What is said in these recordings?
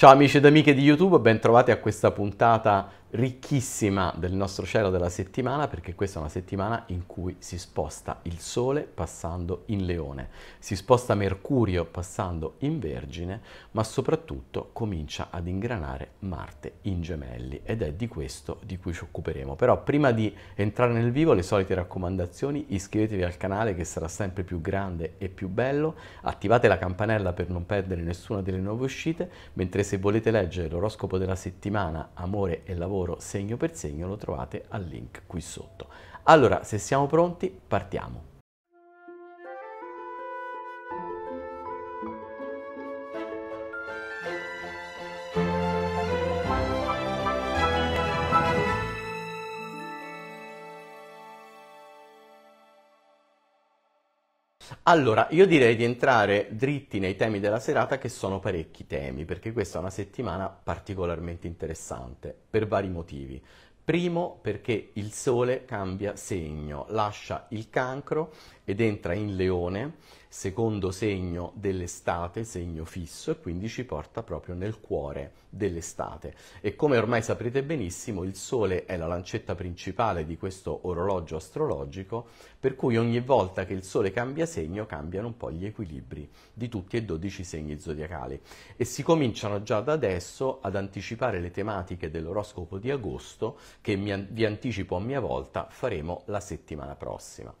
Ciao amici ed amiche di YouTube, ben trovati a questa puntata ricchissima del nostro cielo della settimana perché questa è una settimana in cui si sposta il Sole passando in Leone, si sposta Mercurio passando in Vergine, ma soprattutto comincia ad ingranare Marte in Gemelli ed è di questo di cui ci occuperemo. Però prima di entrare nel vivo le solite raccomandazioni, iscrivetevi al canale che sarà sempre più grande e più bello, attivate la campanella per non perdere nessuna delle nuove uscite, mentre se volete leggere l'oroscopo della settimana Amore e Lavoro lavoro segno per segno lo trovate al link qui sotto. Allora, se siamo pronti, partiamo. Allora, io direi di entrare dritti nei temi della serata, che sono parecchi temi, perché questa è una settimana particolarmente interessante, per vari motivi. Primo, perché il Sole cambia segno, lascia il cancro ed entra in leone secondo segno dell'estate, segno fisso, e quindi ci porta proprio nel cuore dell'estate. E come ormai saprete benissimo, il Sole è la lancetta principale di questo orologio astrologico, per cui ogni volta che il Sole cambia segno cambiano un po' gli equilibri di tutti e 12 segni zodiacali. E si cominciano già da adesso ad anticipare le tematiche dell'oroscopo di agosto, che mi, vi anticipo a mia volta faremo la settimana prossima.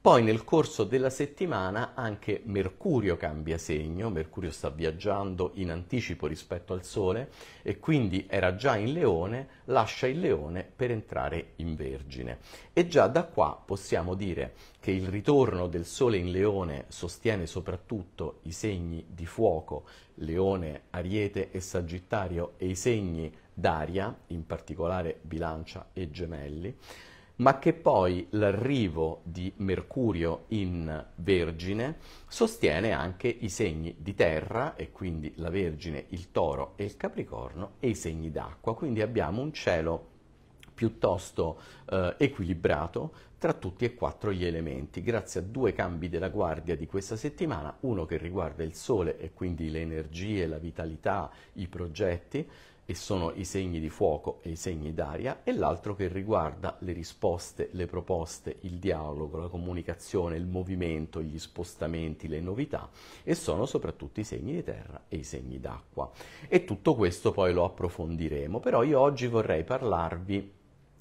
Poi nel corso della settimana anche Mercurio cambia segno, Mercurio sta viaggiando in anticipo rispetto al Sole e quindi era già in Leone, lascia il Leone per entrare in Vergine. E già da qua possiamo dire che il ritorno del Sole in Leone sostiene soprattutto i segni di fuoco, Leone, Ariete e Sagittario e i segni d'aria, in particolare Bilancia e Gemelli ma che poi l'arrivo di Mercurio in Vergine sostiene anche i segni di terra e quindi la Vergine, il Toro e il Capricorno e i segni d'acqua, quindi abbiamo un cielo piuttosto eh, equilibrato tra tutti e quattro gli elementi, grazie a due cambi della guardia di questa settimana, uno che riguarda il Sole e quindi le energie, la vitalità, i progetti, e sono i segni di fuoco e i segni d'aria, e l'altro che riguarda le risposte, le proposte, il dialogo, la comunicazione, il movimento, gli spostamenti, le novità, e sono soprattutto i segni di terra e i segni d'acqua. E tutto questo poi lo approfondiremo, però io oggi vorrei parlarvi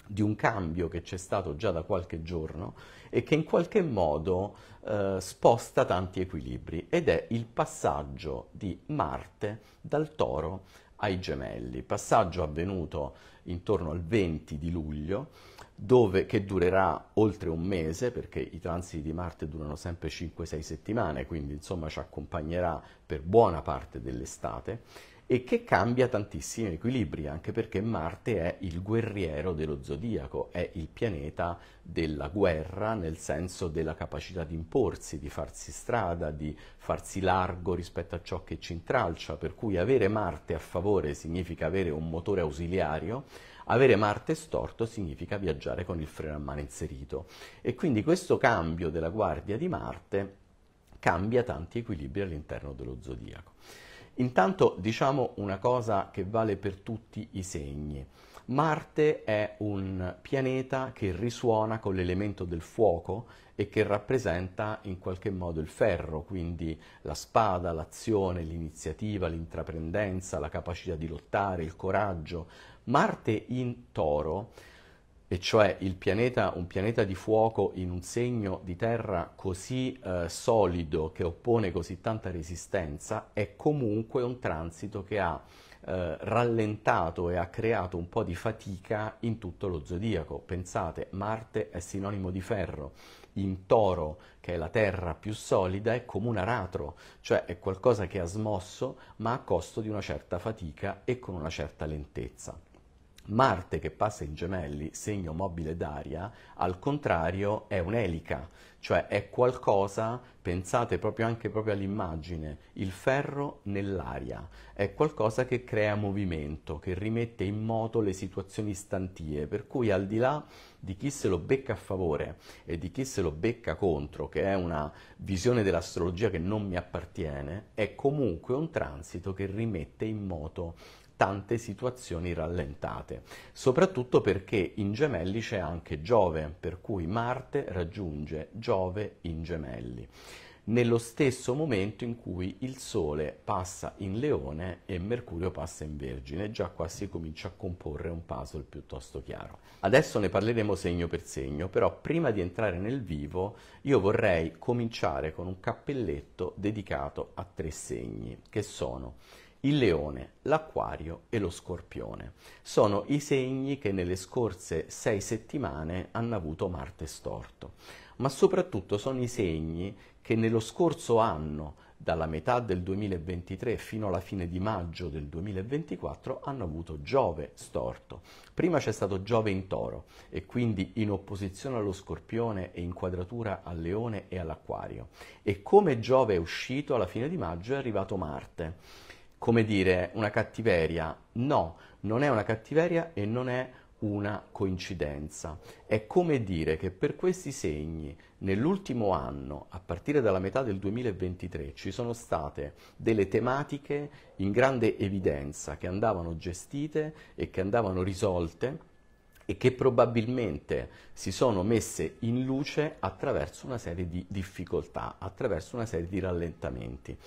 di un cambio che c'è stato già da qualche giorno e che in qualche modo eh, sposta tanti equilibri ed è il passaggio di Marte dal toro ai gemelli, passaggio avvenuto intorno al 20 di luglio, dove, che durerà oltre un mese, perché i transiti di Marte durano sempre 5-6 settimane, quindi insomma ci accompagnerà per buona parte dell'estate e che cambia tantissimi equilibri, anche perché Marte è il guerriero dello zodiaco, è il pianeta della guerra nel senso della capacità di imporsi, di farsi strada, di farsi largo rispetto a ciò che ci intralcia, per cui avere Marte a favore significa avere un motore ausiliario, avere Marte storto significa viaggiare con il freno a mano inserito. E quindi questo cambio della guardia di Marte cambia tanti equilibri all'interno dello zodiaco. Intanto diciamo una cosa che vale per tutti i segni. Marte è un pianeta che risuona con l'elemento del fuoco e che rappresenta in qualche modo il ferro, quindi la spada, l'azione, l'iniziativa, l'intraprendenza, la capacità di lottare, il coraggio. Marte in toro e cioè pianeta, un pianeta di fuoco in un segno di terra così eh, solido che oppone così tanta resistenza, è comunque un transito che ha eh, rallentato e ha creato un po' di fatica in tutto lo zodiaco. Pensate, Marte è sinonimo di ferro, in toro, che è la terra più solida, è come un aratro, cioè è qualcosa che ha smosso ma a costo di una certa fatica e con una certa lentezza. Marte che passa in gemelli, segno mobile d'aria, al contrario è un'elica, cioè è qualcosa, pensate proprio anche proprio all'immagine, il ferro nell'aria, è qualcosa che crea movimento, che rimette in moto le situazioni istantie, per cui al di là di chi se lo becca a favore e di chi se lo becca contro, che è una visione dell'astrologia che non mi appartiene, è comunque un transito che rimette in moto tante situazioni rallentate, soprattutto perché in gemelli c'è anche Giove, per cui Marte raggiunge Giove in gemelli, nello stesso momento in cui il Sole passa in Leone e Mercurio passa in Vergine, già qua si comincia a comporre un puzzle piuttosto chiaro. Adesso ne parleremo segno per segno, però prima di entrare nel vivo io vorrei cominciare con un cappelletto dedicato a tre segni, che sono il leone, l'acquario e lo scorpione. Sono i segni che nelle scorse sei settimane hanno avuto Marte storto, ma soprattutto sono i segni che nello scorso anno, dalla metà del 2023 fino alla fine di maggio del 2024 hanno avuto Giove storto. Prima c'è stato Giove in toro e quindi in opposizione allo scorpione e in quadratura al leone e all'acquario. E come Giove è uscito alla fine di maggio è arrivato Marte come dire, una cattiveria. No, non è una cattiveria e non è una coincidenza. È come dire che per questi segni nell'ultimo anno, a partire dalla metà del 2023, ci sono state delle tematiche in grande evidenza che andavano gestite e che andavano risolte e che probabilmente si sono messe in luce attraverso una serie di difficoltà, attraverso una serie di rallentamenti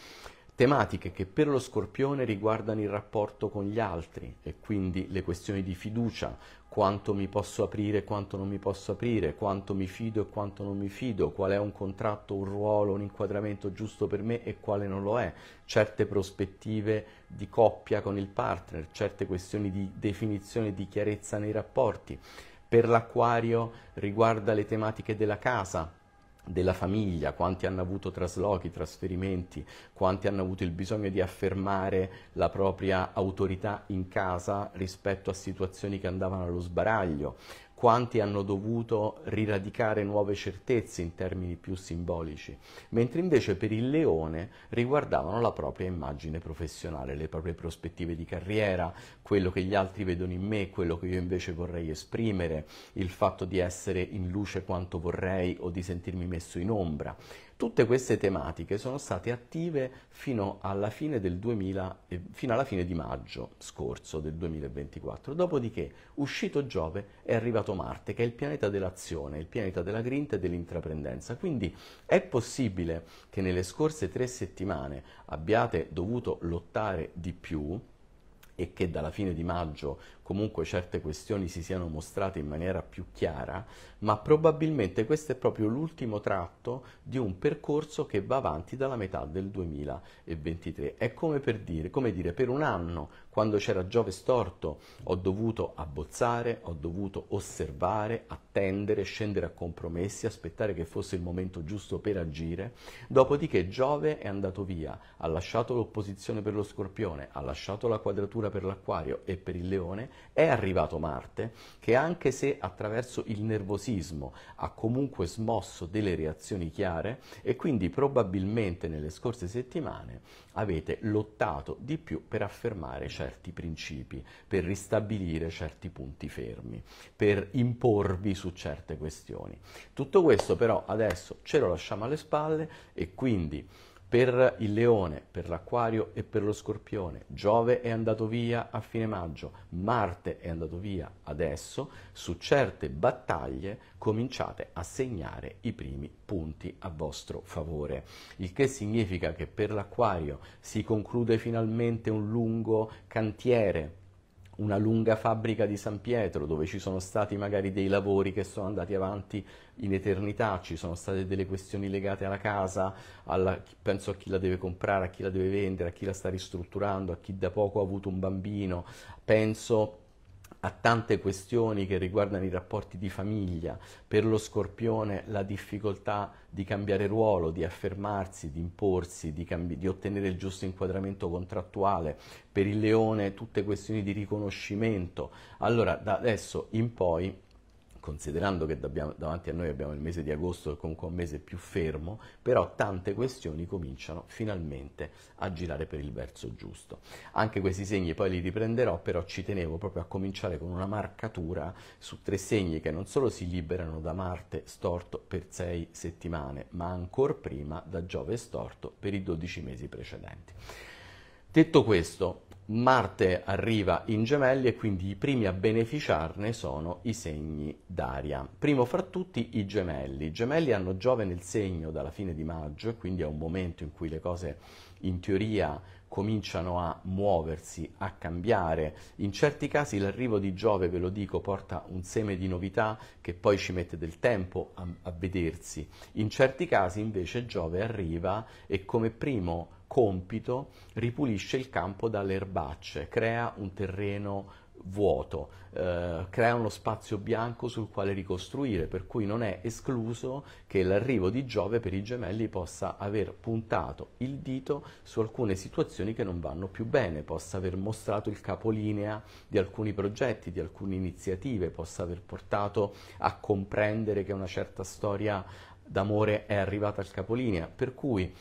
tematiche che per lo scorpione riguardano il rapporto con gli altri e quindi le questioni di fiducia, quanto mi posso aprire, quanto non mi posso aprire, quanto mi fido e quanto non mi fido, qual è un contratto, un ruolo, un inquadramento giusto per me e quale non lo è, certe prospettive di coppia con il partner, certe questioni di definizione di chiarezza nei rapporti. Per l'acquario riguarda le tematiche della casa, della famiglia, quanti hanno avuto traslochi, trasferimenti, quanti hanno avuto il bisogno di affermare la propria autorità in casa rispetto a situazioni che andavano allo sbaraglio, quanti hanno dovuto riradicare nuove certezze in termini più simbolici, mentre invece per il leone riguardavano la propria immagine professionale, le proprie prospettive di carriera, quello che gli altri vedono in me, quello che io invece vorrei esprimere, il fatto di essere in luce quanto vorrei o di sentirmi messo in ombra. Tutte queste tematiche sono state attive fino alla fine, 2000, eh, fino alla fine di maggio scorso del 2024, dopodiché uscito Giove è arrivato Marte che è il pianeta dell'azione, il pianeta della grinta e dell'intraprendenza, quindi è possibile che nelle scorse tre settimane abbiate dovuto lottare di più e che dalla fine di maggio comunque certe questioni si siano mostrate in maniera più chiara, ma probabilmente questo è proprio l'ultimo tratto di un percorso che va avanti dalla metà del 2023. È come per dire, come dire per un anno quando c'era Giove storto ho dovuto abbozzare, ho dovuto osservare, attendere, scendere a compromessi, aspettare che fosse il momento giusto per agire. Dopodiché Giove è andato via, ha lasciato l'opposizione per lo scorpione, ha lasciato la quadratura per l'acquario e per il leone, è arrivato Marte che anche se attraverso il nervosismo ha comunque smosso delle reazioni chiare e quindi probabilmente nelle scorse settimane avete lottato di più per affermare ciò certi principi, per ristabilire certi punti fermi, per imporvi su certe questioni. Tutto questo però adesso ce lo lasciamo alle spalle e quindi per il leone, per l'acquario e per lo scorpione. Giove è andato via a fine maggio, Marte è andato via adesso, su certe battaglie cominciate a segnare i primi punti a vostro favore, il che significa che per l'acquario si conclude finalmente un lungo cantiere una lunga fabbrica di San Pietro dove ci sono stati magari dei lavori che sono andati avanti in eternità, ci sono state delle questioni legate alla casa, alla, penso a chi la deve comprare, a chi la deve vendere, a chi la sta ristrutturando, a chi da poco ha avuto un bambino, penso a tante questioni che riguardano i rapporti di famiglia, per lo scorpione la difficoltà di cambiare ruolo, di affermarsi, di imporsi, di, cambi- di ottenere il giusto inquadramento contrattuale, per il leone tutte questioni di riconoscimento. Allora da adesso in poi considerando che dobbiamo, davanti a noi abbiamo il mese di agosto, che comunque un mese più fermo, però tante questioni cominciano finalmente a girare per il verso giusto. Anche questi segni poi li riprenderò, però ci tenevo proprio a cominciare con una marcatura su tre segni che non solo si liberano da Marte storto per sei settimane, ma ancora prima da Giove storto per i 12 mesi precedenti. Detto questo, Marte arriva in gemelli e quindi i primi a beneficiarne sono i segni d'aria. Primo fra tutti i gemelli. I gemelli hanno Giove nel segno dalla fine di maggio, quindi è un momento in cui le cose in teoria cominciano a muoversi, a cambiare. In certi casi l'arrivo di Giove, ve lo dico, porta un seme di novità che poi ci mette del tempo a, a vedersi. In certi casi invece Giove arriva e come primo compito ripulisce il campo dalle erbacce, crea un terreno vuoto, eh, crea uno spazio bianco sul quale ricostruire, per cui non è escluso che l'arrivo di Giove per i gemelli possa aver puntato il dito su alcune situazioni che non vanno più bene, possa aver mostrato il capolinea di alcuni progetti, di alcune iniziative, possa aver portato a comprendere che una certa storia d'amore è arrivata al capolinea, per cui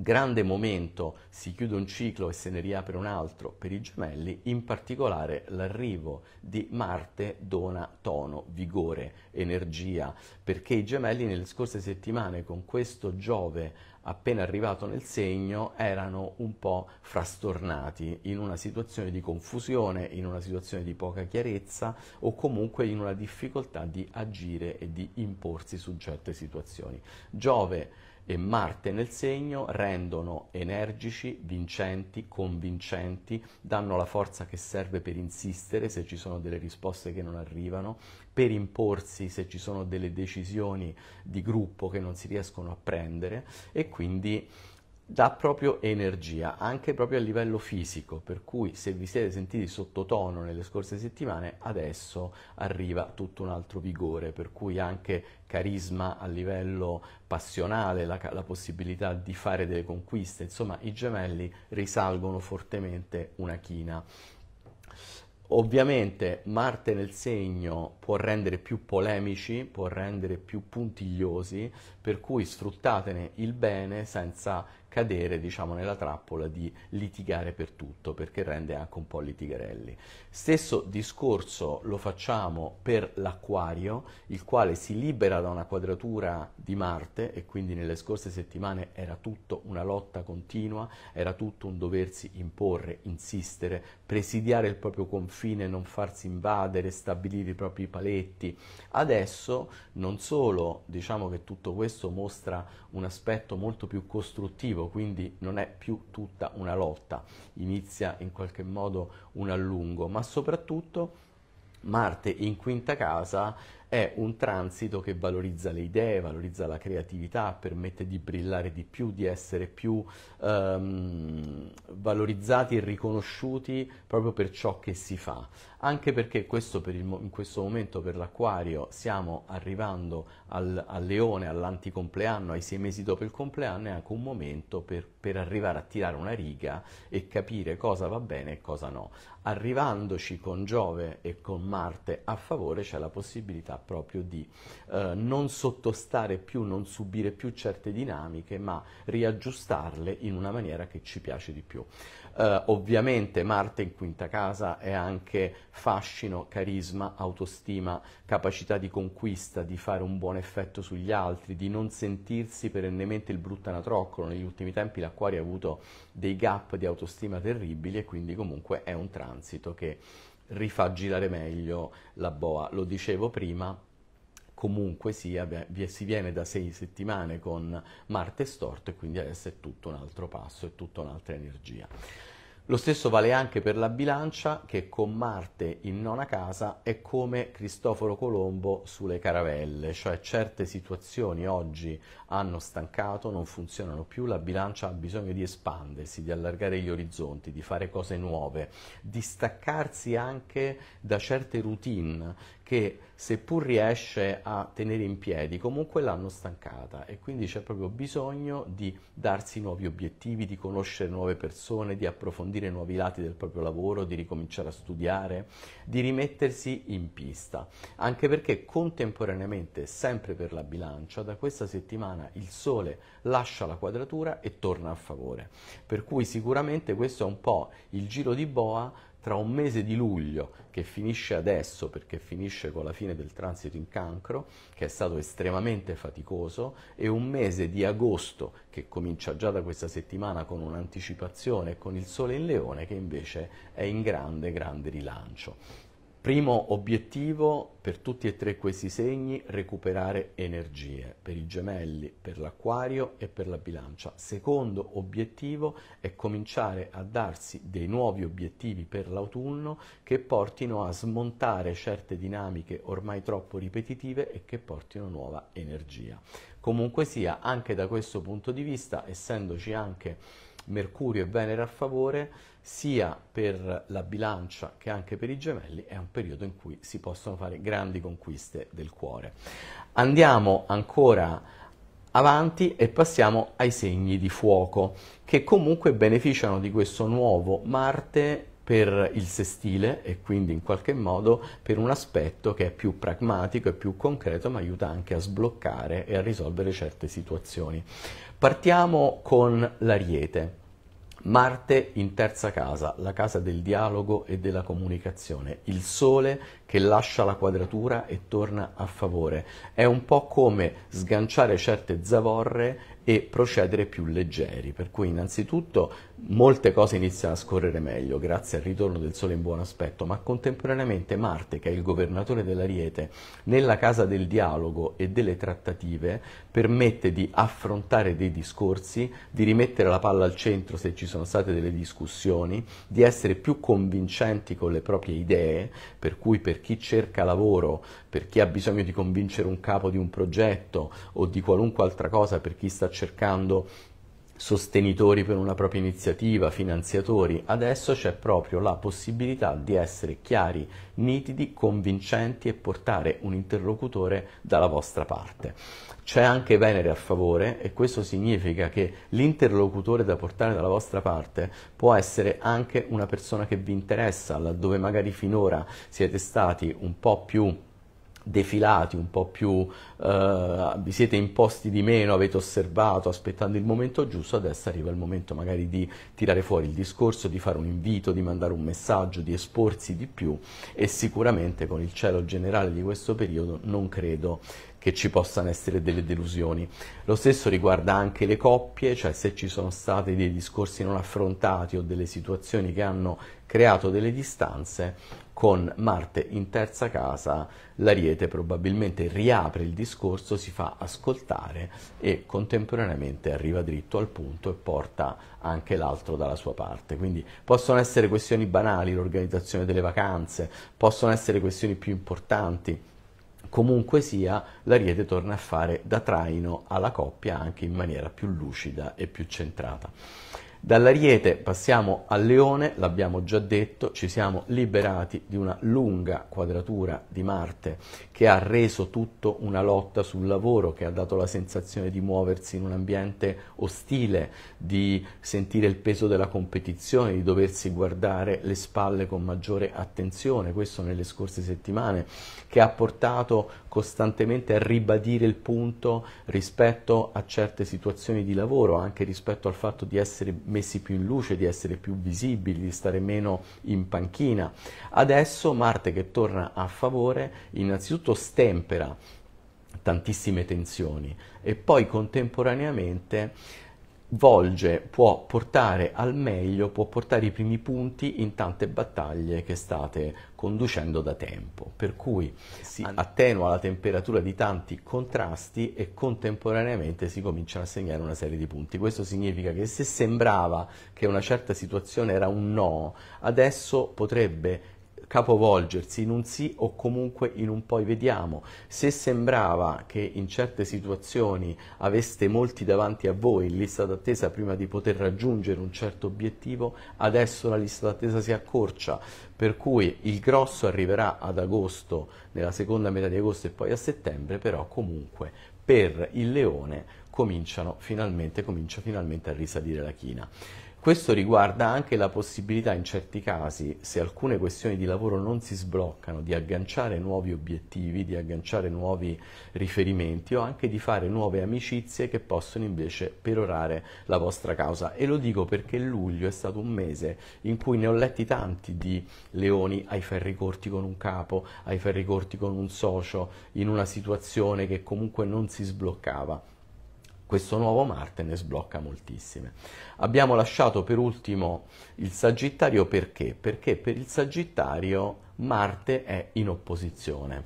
grande momento, si chiude un ciclo e se ne riapre un altro per i gemelli, in particolare l'arrivo di Marte dona tono, vigore, energia, perché i gemelli nelle scorse settimane con questo Giove appena arrivato nel segno erano un po' frastornati in una situazione di confusione, in una situazione di poca chiarezza o comunque in una difficoltà di agire e di imporsi su certe situazioni. Giove e Marte nel segno rendono energici, vincenti, convincenti, danno la forza che serve per insistere se ci sono delle risposte che non arrivano, per imporsi se ci sono delle decisioni di gruppo che non si riescono a prendere e quindi dà proprio energia, anche proprio a livello fisico, per cui se vi siete sentiti sottotono nelle scorse settimane, adesso arriva tutto un altro vigore, per cui anche carisma a livello passionale, la, la, possibilità di fare delle conquiste, insomma i gemelli risalgono fortemente una china. Ovviamente Marte nel segno può rendere più polemici, può rendere più puntigliosi, per cui sfruttatene il bene senza cadere diciamo, nella trappola di litigare per tutto, perché rende anche un po' litigarelli. Stesso discorso lo facciamo per l'acquario, il quale si libera da una quadratura di Marte e quindi nelle scorse settimane era tutto una lotta continua, era tutto un doversi imporre, insistere, presidiare il proprio confine, non farsi invadere, stabilire i propri paletti. Adesso non solo diciamo che tutto questo mostra un aspetto molto più costruttivo, positivo, quindi non è più tutta una lotta, inizia in qualche modo un allungo, ma soprattutto Marte in quinta casa è un transito che valorizza le idee, valorizza la creatività, permette di brillare di più, di essere più ehm, valorizzati e riconosciuti proprio per ciò che si fa. Anche perché questo per il, in questo momento per l'acquario siamo arrivando al, al leone, all'anticompleanno, ai sei mesi dopo il compleanno, è anche un momento per, per arrivare a tirare una riga e capire cosa va bene e cosa no. Arrivandoci con Giove e con Marte a favore c'è la possibilità proprio di eh, non sottostare più, non subire più certe dinamiche, ma riaggiustarle in una maniera che ci piace di più. Eh, ovviamente Marte in quinta casa è anche fascino, carisma, autostima, capacità di conquista, di fare un buon effetto sugli altri, di non sentirsi perennemente il brutto anatroccolo. Negli ultimi tempi l'Acquario ha avuto dei gap di autostima terribili e quindi comunque è un transito che rifà meglio la boa. Lo dicevo prima, comunque sia, beh, si viene da sei settimane con Marte storto e quindi adesso è tutto un altro passo, è tutta un'altra energia. Lo stesso vale anche per la bilancia che con Marte in nona casa è come Cristoforo Colombo sulle caravelle, cioè certe situazioni oggi hanno stancato, non funzionano più, la bilancia ha bisogno di espandersi, di allargare gli orizzonti, di fare cose nuove, di staccarsi anche da certe routine che seppur riesce a tenere in piedi, comunque l'hanno stancata e quindi c'è proprio bisogno di darsi nuovi obiettivi, di conoscere nuove persone, di approfondire nuovi lati del proprio lavoro, di ricominciare a studiare, di rimettersi in pista, anche perché contemporaneamente, sempre per la bilancia, da questa settimana il sole lascia la quadratura e torna a favore. Per cui sicuramente questo è un po' il giro di boa tra un mese di luglio, che finisce adesso perché finisce con la fine del transito in cancro, che è stato estremamente faticoso, e un mese di agosto, che comincia già da questa settimana con un'anticipazione e con il sole in leone, che invece è in grande, grande rilancio. Primo obiettivo per tutti e tre questi segni, recuperare energie, per i gemelli, per l'acquario e per la bilancia. Secondo obiettivo è cominciare a darsi dei nuovi obiettivi per l'autunno che portino a smontare certe dinamiche ormai troppo ripetitive e che portino nuova energia. Comunque sia, anche da questo punto di vista, essendoci anche Mercurio e Venere a favore, sia per la bilancia che anche per i gemelli è un periodo in cui si possono fare grandi conquiste del cuore. Andiamo ancora avanti e passiamo ai segni di fuoco che comunque beneficiano di questo nuovo Marte per il sestile e quindi in qualche modo per un aspetto che è più pragmatico e più concreto ma aiuta anche a sbloccare e a risolvere certe situazioni. Partiamo con l'ariete. Marte in terza casa, la casa del dialogo e della comunicazione, il Sole che lascia la quadratura e torna a favore. È un po' come sganciare certe zavorre e procedere più leggeri, per cui innanzitutto molte cose iniziano a scorrere meglio grazie al ritorno del Sole in buon aspetto, ma contemporaneamente Marte, che è il governatore dell'Ariete, nella casa del dialogo e delle trattative, permette di affrontare dei discorsi, di rimettere la palla al centro se ci sono state delle discussioni, di essere più convincenti con le proprie idee, per cui per per chi cerca lavoro, per chi ha bisogno di convincere un capo di un progetto o di qualunque altra cosa, per chi sta cercando sostenitori per una propria iniziativa, finanziatori, adesso c'è proprio la possibilità di essere chiari, nitidi, convincenti e portare un interlocutore dalla vostra parte. C'è anche Venere a favore e questo significa che l'interlocutore da portare dalla vostra parte può essere anche una persona che vi interessa, laddove magari finora siete stati un po' più defilati, un po' più, eh, vi siete imposti di meno, avete osservato aspettando il momento giusto, adesso arriva il momento magari di tirare fuori il discorso, di fare un invito, di mandare un messaggio, di esporsi di più e sicuramente con il cielo generale di questo periodo non credo che ci possano essere delle delusioni. Lo stesso riguarda anche le coppie, cioè se ci sono stati dei discorsi non affrontati o delle situazioni che hanno creato delle distanze, con Marte in terza casa, l'Ariete probabilmente riapre il discorso, si fa ascoltare e contemporaneamente arriva dritto al punto e porta anche l'altro dalla sua parte. Quindi possono essere questioni banali, l'organizzazione delle vacanze, possono essere questioni più importanti, Comunque sia, l'ariete torna a fare da traino alla coppia anche in maniera più lucida e più centrata. Dall'Ariete passiamo al Leone, l'abbiamo già detto, ci siamo liberati di una lunga quadratura di Marte che ha reso tutto una lotta sul lavoro, che ha dato la sensazione di muoversi in un ambiente ostile, di sentire il peso della competizione, di doversi guardare le spalle con maggiore attenzione, questo nelle scorse settimane, che ha portato costantemente ribadire il punto rispetto a certe situazioni di lavoro, anche rispetto al fatto di essere messi più in luce, di essere più visibili, di stare meno in panchina. Adesso Marte che torna a favore innanzitutto stempera tantissime tensioni e poi contemporaneamente volge, può portare al meglio, può portare i primi punti in tante battaglie che state conducendo da tempo, per cui si attenua la temperatura di tanti contrasti e contemporaneamente si cominciano a segnare una serie di punti. Questo significa che se sembrava che una certa situazione era un no, adesso potrebbe capovolgersi in un sì o comunque in un poi vediamo. Se sembrava che in certe situazioni aveste molti davanti a voi in lista d'attesa prima di poter raggiungere un certo obiettivo, adesso la lista d'attesa si accorcia, per cui il grosso arriverà ad agosto, nella seconda metà di agosto e poi a settembre, però comunque per il leone cominciano finalmente, comincia finalmente a risalire la china. Questo riguarda anche la possibilità in certi casi, se alcune questioni di lavoro non si sbloccano, di agganciare nuovi obiettivi, di agganciare nuovi riferimenti o anche di fare nuove amicizie che possono invece perorare la vostra causa. E lo dico perché luglio è stato un mese in cui ne ho letti tanti di leoni ai ferri corti con un capo, ai ferri corti con un socio, in una situazione che comunque non si sbloccava questo nuovo Marte ne sblocca moltissime. Abbiamo lasciato per ultimo il Sagittario perché? Perché per il Sagittario Marte è in opposizione.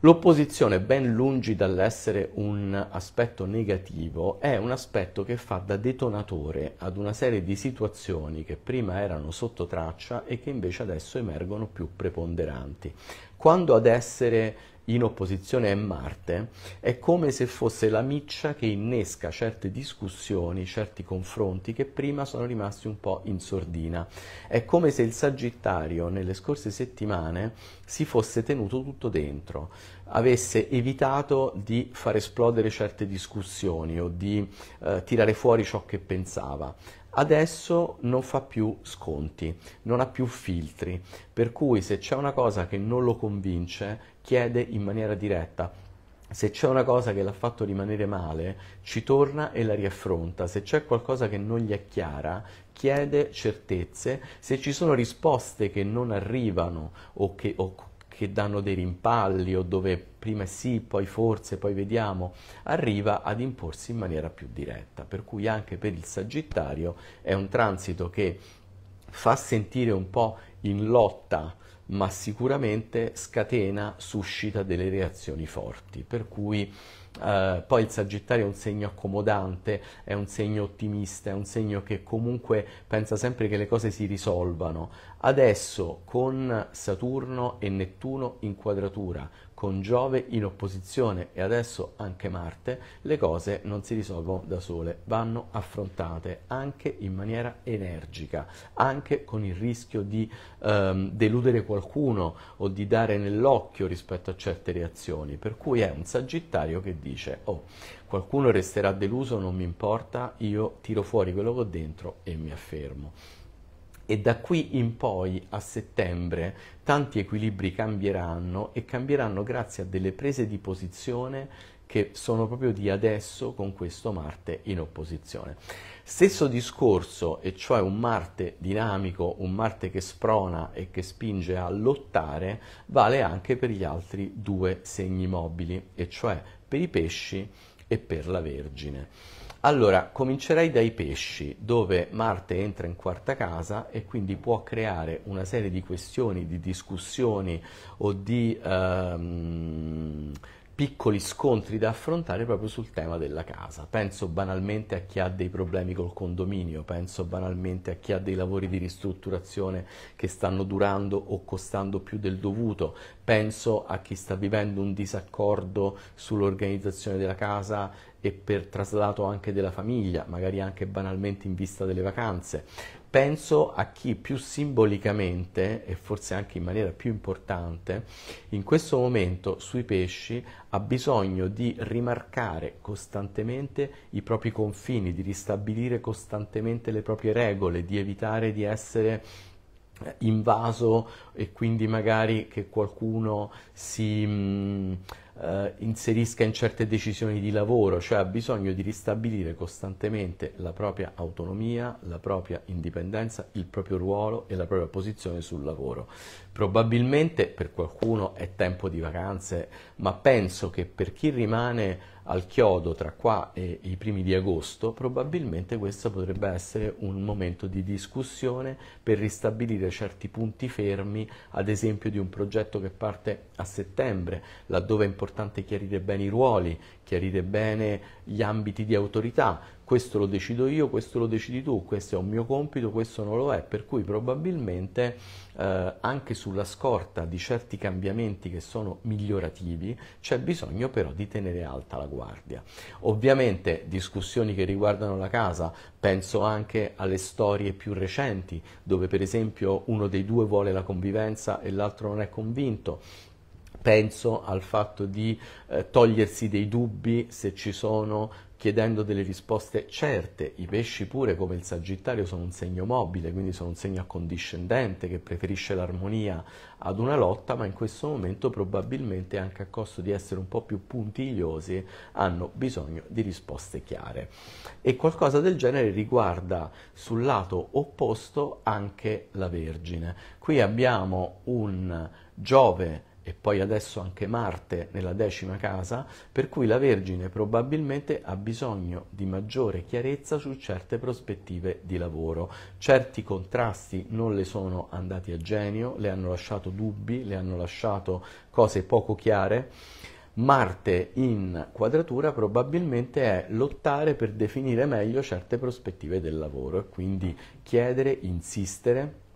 L'opposizione, ben lungi dall'essere un aspetto negativo, è un aspetto che fa da detonatore ad una serie di situazioni che prima erano sotto traccia e che invece adesso emergono più preponderanti. Quando ad essere in opposizione a Marte è come se fosse la miccia che innesca certe discussioni, certi confronti che prima sono rimasti un po' in sordina. È come se il Sagittario nelle scorse settimane si fosse tenuto tutto dentro, avesse evitato di far esplodere certe discussioni o di eh, tirare fuori ciò che pensava, adesso non fa più sconti, non ha più filtri, per cui se c'è una cosa che non lo convince, chiede in maniera diretta. Se c'è una cosa che l'ha fatto rimanere male, ci torna e la riaffronta. Se c'è qualcosa che non gli è chiara, chiede certezze. Se ci sono risposte che non arrivano o, che, o che danno dei rimpalli o dove prima sì, poi forse, poi vediamo, arriva ad imporsi in maniera più diretta. Per cui anche per il Sagittario è un transito che fa sentire un po' in lotta ma sicuramente scatena, suscita delle reazioni forti, per cui Uh, poi il Sagittario è un segno accomodante, è un segno ottimista, è un segno che comunque pensa sempre che le cose si risolvano. Adesso con Saturno e Nettuno in quadratura, con Giove in opposizione e adesso anche Marte, le cose non si risolvono da sole, vanno affrontate anche in maniera energica, anche con il rischio di ehm, deludere qualcuno o di dare nell'occhio rispetto a certe reazioni, per cui è un sagittario che dice oh, qualcuno resterà deluso, non mi importa, io tiro fuori quello che ho dentro e mi affermo e da qui in poi a settembre tanti equilibri cambieranno e cambieranno grazie a delle prese di posizione che sono proprio di adesso con questo Marte in opposizione. Stesso discorso, e cioè un Marte dinamico, un Marte che sprona e che spinge a lottare, vale anche per gli altri due segni mobili, e cioè per i pesci e per la Vergine. Allora, comincerei dai pesci, dove Marte entra in quarta casa e quindi può creare una serie di questioni, di discussioni o di... Ehm, piccoli scontri da affrontare proprio sul tema della casa. Penso banalmente a chi ha dei problemi col condominio, penso banalmente a chi ha dei lavori di ristrutturazione che stanno durando o costando più del dovuto, penso a chi sta vivendo un disaccordo sull'organizzazione della casa e per traslato anche della famiglia, magari anche banalmente in vista delle vacanze penso a chi più simbolicamente e forse anche in maniera più importante in questo momento sui pesci ha bisogno di rimarcare costantemente i propri confini, di ristabilire costantemente le proprie regole, di evitare di essere eh, invaso e quindi magari che qualcuno si... Mh, mm, eh, inserisca in certe decisioni di lavoro, cioè ha bisogno di ristabilire costantemente la propria autonomia, la propria indipendenza, il proprio ruolo e la propria posizione sul lavoro. Probabilmente per qualcuno è tempo di vacanze, ma penso che per chi rimane al chiodo tra qua e i primi di agosto, probabilmente questo potrebbe essere un momento di discussione per ristabilire certi punti fermi, ad esempio di un progetto che parte a settembre, laddove è importante chiarire bene i ruoli, chiarire bene gli ambiti di autorità, questo lo decido io, questo lo decidi tu, questo è un mio compito, questo non lo è, per cui probabilmente eh, anche sulla scorta di certi cambiamenti che sono migliorativi c'è bisogno però di tenere alta la guardia. Ovviamente discussioni che riguardano la casa, penso anche alle storie più recenti dove per esempio uno dei due vuole la convivenza e l'altro non è convinto, penso al fatto di eh, togliersi dei dubbi se ci sono chiedendo delle risposte certe. I pesci pure, come il Sagittario, sono un segno mobile, quindi sono un segno accondiscendente che preferisce l'armonia ad una lotta, ma in questo momento probabilmente anche a costo di essere un po' più puntigliosi hanno bisogno di risposte chiare. E qualcosa del genere riguarda sul lato opposto anche la Vergine. Qui abbiamo un Giove e poi adesso anche Marte nella decima casa, per cui la Vergine probabilmente ha bisogno di maggiore chiarezza su certe prospettive di lavoro. Certi contrasti non le sono andati a genio, le hanno lasciato dubbi, le hanno lasciato cose poco chiare. Marte in quadratura probabilmente è lottare per definire meglio certe prospettive del lavoro e quindi chiedere, insistere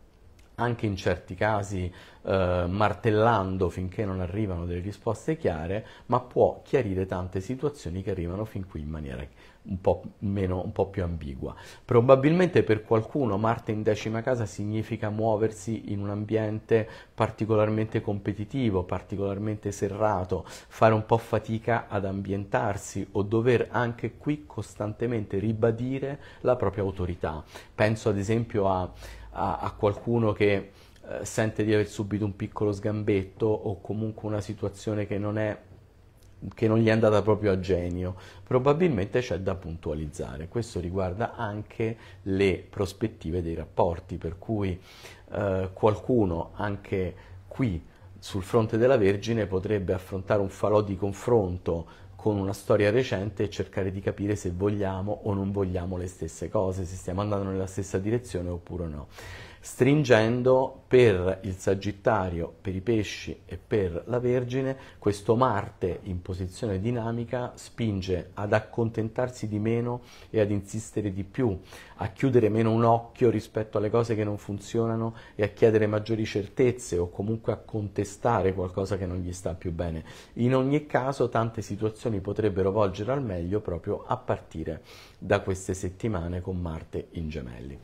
anche in certi casi eh, martellando finché non arrivano delle risposte chiare, ma può chiarire tante situazioni che arrivano fin qui in maniera un po, meno, un po più ambigua. Probabilmente per qualcuno Marte in decima casa significa muoversi in un ambiente particolarmente competitivo, particolarmente serrato, fare un po' fatica ad ambientarsi o dover anche qui costantemente ribadire la propria autorità. Penso ad esempio a a, a qualcuno che eh, sente di aver subito un piccolo sgambetto o comunque una situazione che non è che non gli è andata proprio a genio, probabilmente c'è da puntualizzare. Questo riguarda anche le prospettive dei rapporti, per cui eh, qualcuno anche qui sul fronte della Vergine potrebbe affrontare un falò di confronto con una storia recente e cercare di capire se vogliamo o non vogliamo le stesse cose, se stiamo andando nella stessa direzione oppure no stringendo per il Sagittario, per i pesci e per la Vergine, questo Marte in posizione dinamica spinge ad accontentarsi di meno e ad insistere di più, a chiudere meno un occhio rispetto alle cose che non funzionano e a chiedere maggiori certezze o comunque a contestare qualcosa che non gli sta più bene. In ogni caso tante situazioni potrebbero volgere al meglio proprio a partire da queste settimane con Marte in gemelli.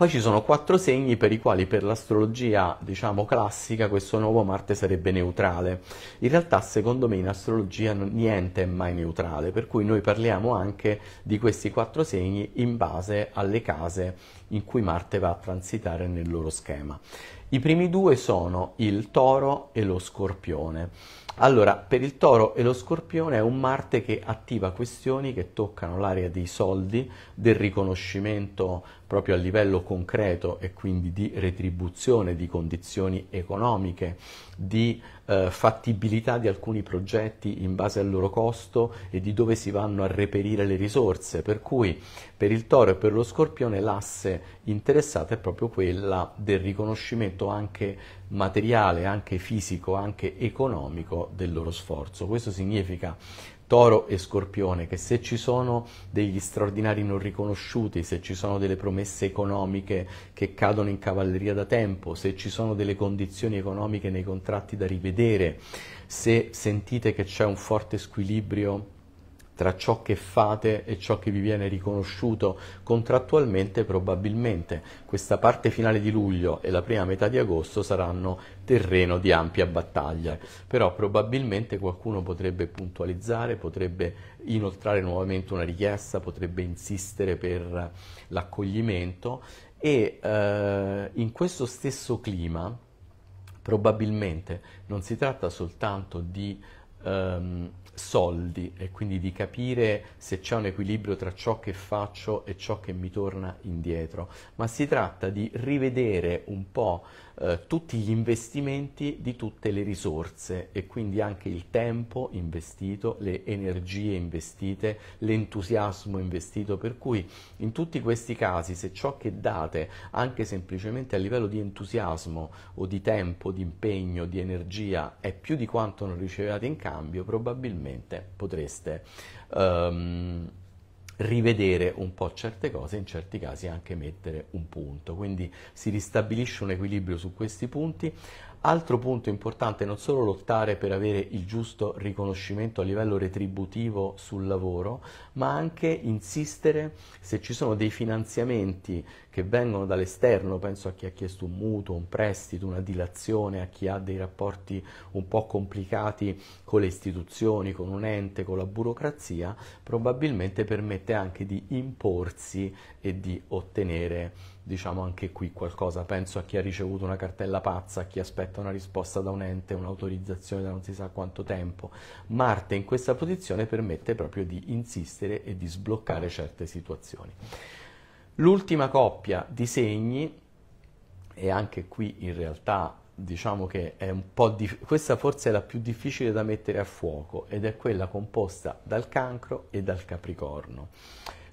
Poi ci sono quattro segni per i quali per l'astrologia, diciamo, classica questo nuovo Marte sarebbe neutrale. In realtà, secondo me, in astrologia niente è mai neutrale, per cui noi parliamo anche di questi quattro segni in base alle case in cui Marte va a transitare nel loro schema. I primi due sono il toro e lo scorpione. Allora, per il toro e lo scorpione è un Marte che attiva questioni che toccano l'area dei soldi, del riconoscimento proprio a livello concreto e quindi di retribuzione di condizioni economiche, di eh, fattibilità di alcuni progetti in base al loro costo e di dove si vanno a reperire le risorse, per cui per il toro e per lo scorpione l'asse interessata è proprio quella del riconoscimento anche materiale, anche fisico, anche economico del loro sforzo. Questo significa Toro e Scorpione, che se ci sono degli straordinari non riconosciuti, se ci sono delle promesse economiche che cadono in cavalleria da tempo, se ci sono delle condizioni economiche nei contratti da rivedere, se sentite che c'è un forte squilibrio tra ciò che fate e ciò che vi viene riconosciuto contrattualmente probabilmente questa parte finale di luglio e la prima metà di agosto saranno terreno di ampia battaglia, però probabilmente qualcuno potrebbe puntualizzare, potrebbe inoltrare nuovamente una richiesta, potrebbe insistere per l'accoglimento e eh, in questo stesso clima probabilmente non si tratta soltanto di ehm, soldi e quindi di capire se c'è un equilibrio tra ciò che faccio e ciò che mi torna indietro, ma si tratta di rivedere un po' eh, tutti gli investimenti di tutte le risorse e quindi anche il tempo investito, le energie investite, l'entusiasmo investito, per cui in tutti questi casi se ciò che date anche semplicemente a livello di entusiasmo o di tempo, di impegno, di energia è più di quanto non riceviate in cambio, probabilmente potreste um, rivedere un po' certe cose, in certi casi anche mettere un punto. Quindi si ristabilisce un equilibrio su questi punti. Altro punto importante è non solo lottare per avere il giusto riconoscimento a livello retributivo sul lavoro, ma anche insistere se ci sono dei finanziamenti che vengono dall'esterno, penso a chi ha chiesto un mutuo, un prestito, una dilazione, a chi ha dei rapporti un po' complicati con le istituzioni, con un ente, con la burocrazia, probabilmente permette anche di imporsi e di ottenere diciamo anche qui qualcosa. Penso a chi ha ricevuto una cartella pazza, a chi aspetta una risposta da un ente, un'autorizzazione da non si sa quanto tempo. Marte in questa posizione permette proprio di insistere e di sbloccare certe situazioni. L'ultima coppia di segni, e anche qui in realtà diciamo che è un po' di, questa forse è la più difficile da mettere a fuoco ed è quella composta dal cancro e dal capricorno.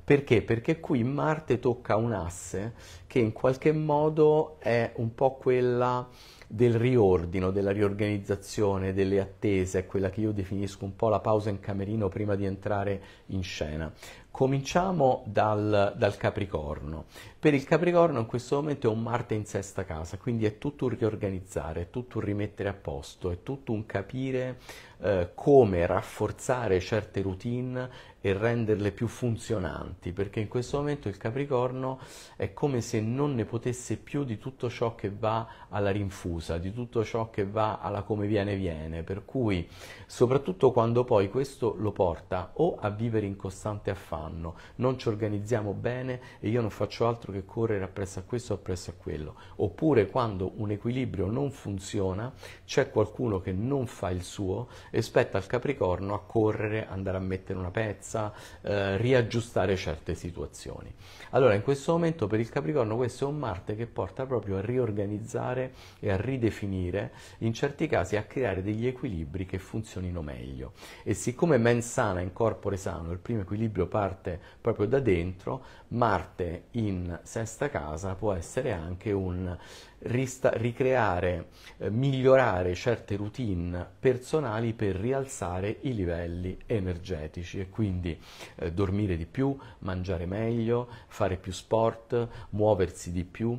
Perché? Perché qui Marte tocca un asse che in qualche modo è un po' quella del riordino, della riorganizzazione, delle attese, è quella che io definisco un po' la pausa in camerino prima di entrare in scena. Cominciamo dal, dal, Capricorno. Per il Capricorno in questo momento è un Marte in sesta casa, quindi è tutto un riorganizzare, è tutto un rimettere a posto, è tutto un capire eh, come rafforzare certe routine e renderle più funzionanti, perché in questo momento il Capricorno è come se non ne potesse più di tutto ciò che va alla rinfusa, di tutto ciò che va alla come viene viene, per cui soprattutto quando poi questo lo porta o a vivere in costante affanno, anno, non ci organizziamo bene e io non faccio altro che correre appresso a questo o appresso a quello. Oppure quando un equilibrio non funziona, c'è qualcuno che non fa il suo e spetta al Capricorno a correre, andare a mettere una pezza, eh, riaggiustare certe situazioni. Allora in questo momento per il Capricorno questo è un Marte che porta proprio a riorganizzare e a ridefinire, in certi casi a creare degli equilibri che funzionino meglio. E siccome mens sana in corpore sano, il primo equilibrio parte parte proprio da dentro, Marte in sesta casa può essere anche un rista- ricreare, eh, migliorare certe routine personali per rialzare i livelli energetici e quindi eh, dormire di più, mangiare meglio, fare più sport, muoversi di più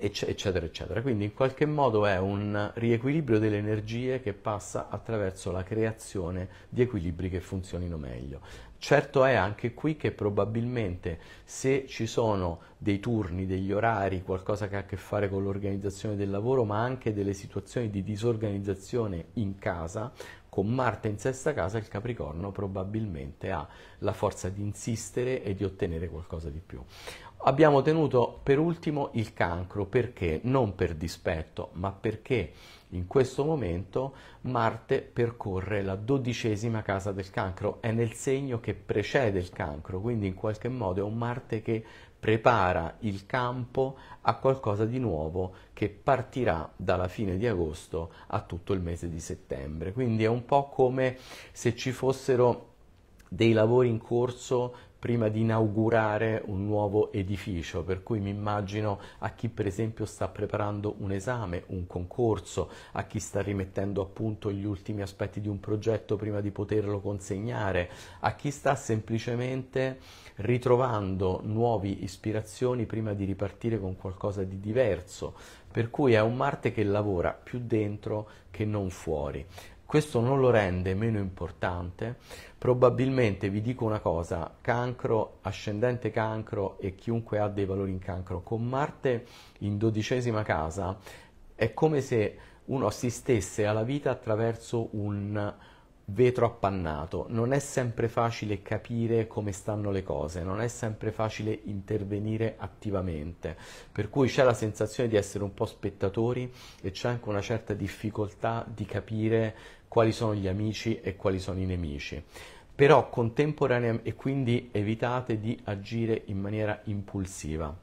eccetera, eccetera. Quindi in qualche modo è un riequilibrio delle energie che passa attraverso la creazione di equilibri che funzionino meglio. Certo è anche qui che probabilmente se ci sono dei turni, degli orari, qualcosa che ha a che fare con l'organizzazione del lavoro, ma anche delle situazioni di disorganizzazione in casa, con Marte in sesta casa il Capricorno probabilmente ha la forza di insistere e di ottenere qualcosa di più. Abbiamo tenuto per ultimo il cancro perché non per dispetto, ma perché in questo momento Marte percorre la dodicesima casa del cancro, è nel segno che precede il cancro, quindi in qualche modo è un Marte che prepara il campo a qualcosa di nuovo che partirà dalla fine di agosto a tutto il mese di settembre. Quindi è un po' come se ci fossero dei lavori in corso prima di inaugurare un nuovo edificio, per cui mi immagino a chi per esempio sta preparando un esame, un concorso, a chi sta rimettendo a punto gli ultimi aspetti di un progetto prima di poterlo consegnare, a chi sta semplicemente ritrovando nuove ispirazioni prima di ripartire con qualcosa di diverso, per cui è un Marte che lavora più dentro che non fuori. Questo non lo rende meno importante. Probabilmente vi dico una cosa, cancro, ascendente cancro e chiunque ha dei valori in cancro, con Marte in dodicesima casa è come se uno assistesse alla vita attraverso un vetro appannato. Non è sempre facile capire come stanno le cose, non è sempre facile intervenire attivamente, per cui c'è la sensazione di essere un po' spettatori e c'è anche una certa difficoltà di capire quali sono gli amici e quali sono i nemici. Però contemporaneamente, e quindi evitate di agire in maniera impulsiva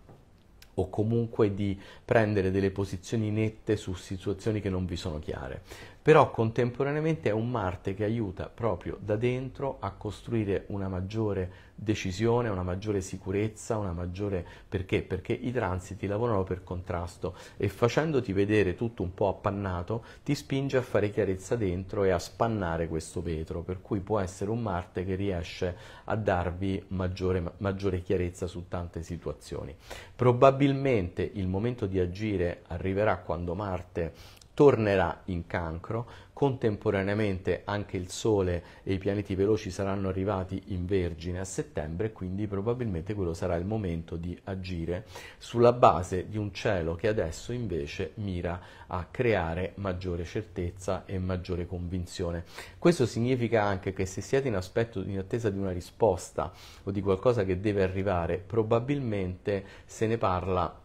o comunque di prendere delle posizioni nette su situazioni che non vi sono chiare però contemporaneamente è un Marte che aiuta proprio da dentro a costruire una maggiore decisione, una maggiore sicurezza, una maggiore perché? Perché i transiti lavorano per contrasto e facendoti vedere tutto un po' appannato ti spinge a fare chiarezza dentro e a spannare questo vetro, per cui può essere un Marte che riesce a darvi maggiore, maggiore chiarezza su tante situazioni. Probabilmente il momento di agire arriverà quando Marte tornerà in cancro, contemporaneamente anche il Sole e i pianeti veloci saranno arrivati in Vergine a settembre, quindi probabilmente quello sarà il momento di agire sulla base di un cielo che adesso invece mira a creare maggiore certezza e maggiore convinzione. Questo significa anche che se siete in, aspetto, in attesa di una risposta o di qualcosa che deve arrivare, probabilmente se ne parla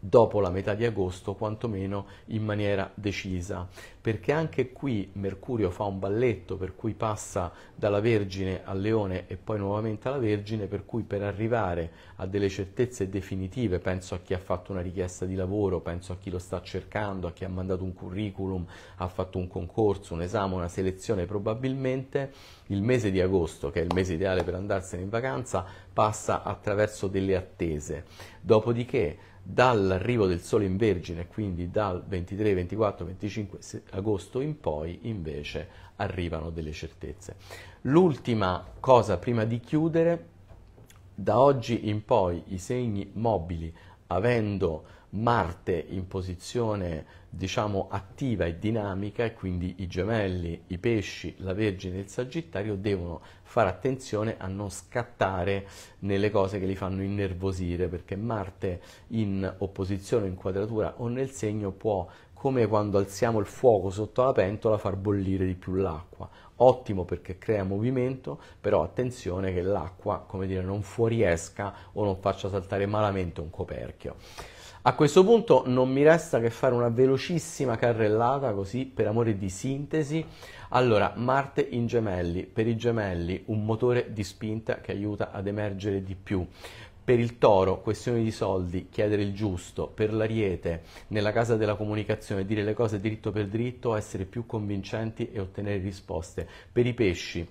dopo la metà di agosto, quantomeno in maniera decisa, perché anche qui Mercurio fa un balletto per cui passa dalla Vergine al Leone e poi nuovamente alla Vergine, per cui per arrivare a delle certezze definitive, penso a chi ha fatto una richiesta di lavoro, penso a chi lo sta cercando, a chi ha mandato un curriculum, ha fatto un concorso, un esame, una selezione probabilmente, il mese di agosto, che è il mese ideale per andarsene in vacanza, passa attraverso delle attese. Dopodiché Dall'arrivo del Sole in Vergine, quindi dal 23, 24, 25 agosto in poi, invece, arrivano delle certezze. L'ultima cosa prima di chiudere, da oggi in poi i segni mobili, avendo Marte in posizione diciamo attiva e dinamica e quindi i gemelli, i pesci, la Vergine e il Sagittario devono fare attenzione a non scattare nelle cose che li fanno innervosire perché Marte in opposizione, in quadratura o nel segno può come quando alziamo il fuoco sotto la pentola far bollire di più l'acqua. Ottimo perché crea movimento, però attenzione che l'acqua, come dire, non fuoriesca o non faccia saltare malamente un coperchio. A questo punto non mi resta che fare una velocissima carrellata così per amore di sintesi. Allora, Marte in gemelli, per i gemelli un motore di spinta che aiuta ad emergere di più. Per il toro, questione di soldi, chiedere il giusto. Per l'ariete, nella casa della comunicazione, dire le cose dritto per dritto, essere più convincenti e ottenere risposte. Per i pesci,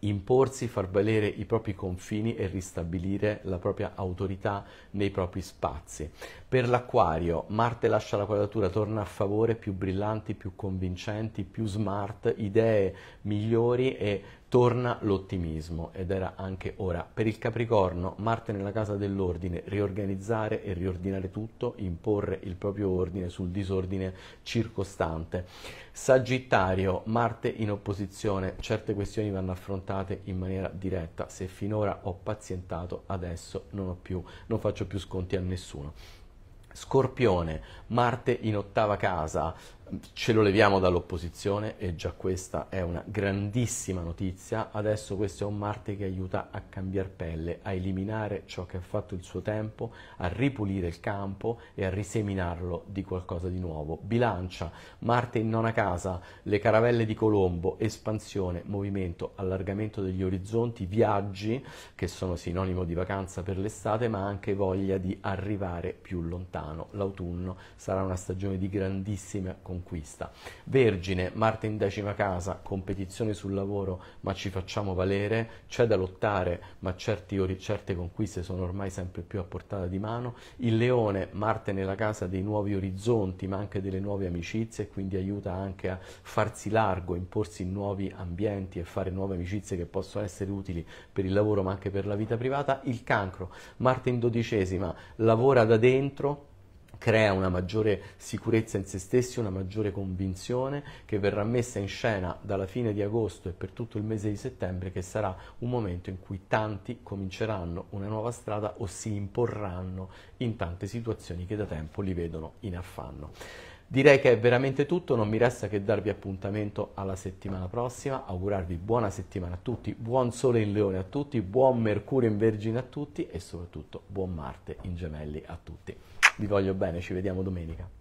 imporsi, far valere i propri confini e ristabilire la propria autorità nei propri spazi. Per l'acquario, Marte lascia la quadratura, torna a favore più brillanti, più convincenti, più smart, idee migliori e torna l'ottimismo ed era anche ora. Per il Capricorno, Marte nella casa dell'ordine, riorganizzare e riordinare tutto, imporre il proprio ordine sul disordine circostante. Sagittario, Marte in opposizione, certe questioni vanno affrontate in maniera diretta, se finora ho pazientato adesso non, più, non faccio più sconti a nessuno. Scorpione, Marte in ottava casa, ce lo leviamo dall'opposizione e già questa è una grandissima notizia. Adesso questo è un Marte che aiuta a cambiare pelle, a eliminare ciò che ha fatto il suo tempo, a ripulire il campo e a riseminarlo di qualcosa di nuovo. Bilancia, Marte in nona casa, le caravelle di Colombo, espansione, movimento, allargamento degli orizzonti, viaggi che sono sinonimo di vacanza per l'estate, ma anche voglia di arrivare più lontano. L'autunno sarà una stagione di grandissime conquiste conquista. Vergine, Marte in decima casa, competizione sul lavoro, ma ci facciamo valere, c'è da lottare, ma certi, certe conquiste sono ormai sempre più a portata di mano. Il leone, Marte nella casa dei nuovi orizzonti, ma anche delle nuove amicizie, quindi aiuta anche a farsi largo, imporsi in nuovi ambienti e fare nuove amicizie che possono essere utili per il lavoro ma anche per la vita privata. Il cancro, Marte in dodicesima, lavora da dentro, crea una maggiore sicurezza in se stessi, una maggiore convinzione che verrà messa in scena dalla fine di agosto e per tutto il mese di settembre che sarà un momento in cui tanti cominceranno una nuova strada o si imporranno in tante situazioni che da tempo li vedono in affanno. Direi che è veramente tutto, non mi resta che darvi appuntamento alla settimana prossima, augurarvi buona settimana a tutti, buon sole in leone a tutti, buon mercurio in vergine a tutti e soprattutto buon Marte in gemelli a tutti. Vi voglio bene, ci vediamo domenica.